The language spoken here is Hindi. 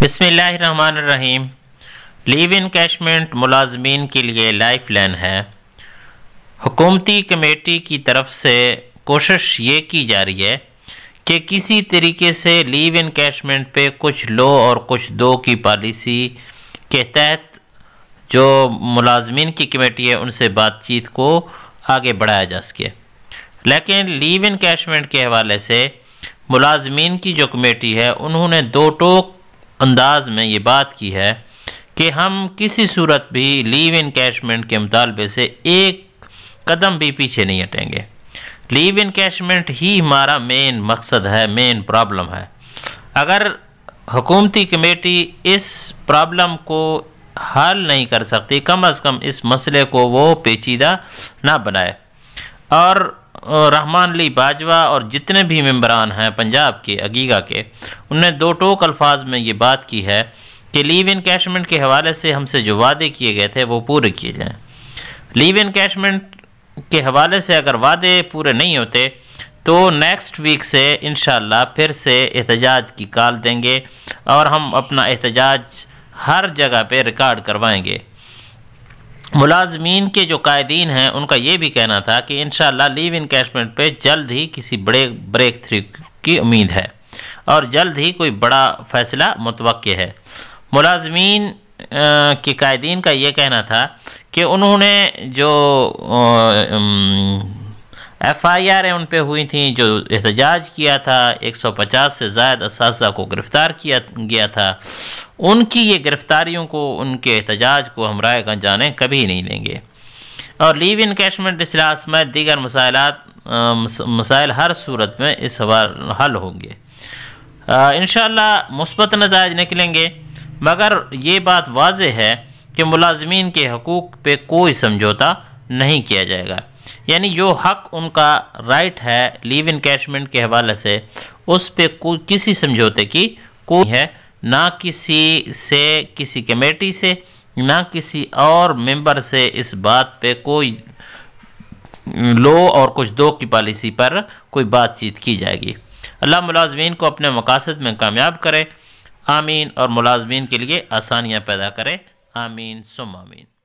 बसमीम लीव इन कैशमेंट मुलाजमीन के लिए लाइफ लाइन है हुकूमती कमेटी की तरफ से कोशिश ये की जा रही है कि किसी तरीके से लीव इन कैशमेंट पे कुछ लो और कुछ दो की पॉलिसी के तहत जो मुलाजमीन की कमेटी है उनसे बातचीत को आगे बढ़ाया जा सके लेकिन लीव इन कैशमेंट के हवाले से मुलाजमीन की जो कमेटी है उन्होंने दो टोक अंदाज में ये बात की है कि हम किसी सूरत भी लीव इन कैशमेंट के मुतालबे से एक कदम भी पीछे नहीं हटेंगे लीव इन कैशमेंट ही हमारा मेन मकसद है मेन प्रॉब्लम है अगर हुकूमती कमेटी इस प्रॉब्लम को हल नहीं कर सकती कम अज़ कम इस मसले को वो पेचीदा ना बनाए और रहमान अली बाजवा और जितने भी मम्बरान हैं पंजाब के अगीगा के उनने दो टोक अल्फाज में ये बात की है कि लीव इन कैशमेंट के हवाले से हमसे जो वादे किए गए थे वो पूरे किए जाएँ लीव इन कैशमेंट के हवाले से अगर वादे पूरे नहीं होते तो नेक्स्ट वीक से इन फिर से एहतजाज की कॉल देंगे और हम अपना एहतजाज हर जगह पे रिकॉर्ड करवाएंगे मुलाजमीन के जो कायदीन हैं उनका ये भी कहना था कि इन लीव इनकेशमेंट पे जल्द ही किसी बड़े ब्रेक थ्रू की उम्मीद है और जल्द ही कोई बड़ा फैसला मुतव है मुलाजमीन के कायदीन का ये कहना था कि उन्होंने जो एफ़ आई आर उन पर हुई थी जो एहतजाज किया था 150 से ज़ायद इस को गिरफ़्तार किया गया था उनकी ये गिरफ्तारियों को उनके एहतजाज को हम राय का जाने कभी नहीं लेंगे और लीव इन कैशमेंट इजलास में दीगर मसाइल मसाइल हर सूरत में इस हवाल हल होंगे इन मुस्बत नतज निकलेंगे मगर ये बात वाज है कि मुलाजमीन के हकूक़ पे कोई समझौता नहीं किया जाएगा यानी जो हक उनका राइट है लीव इन कैशमेंट के हवाले से उस पर कोई किसी समझौते की कोई है ना किसी से किसी कमेटी से ना किसी और मेंबर से इस बात पे कोई लो और कुछ दो की पॉलिसी पर कोई बातचीत की जाएगी अल्लाह मुलाजमीन को अपने मकासद में कामयाब करे आमीन और मुलाजमीन के लिए आसानियाँ पैदा करे आमीन सुम आमीन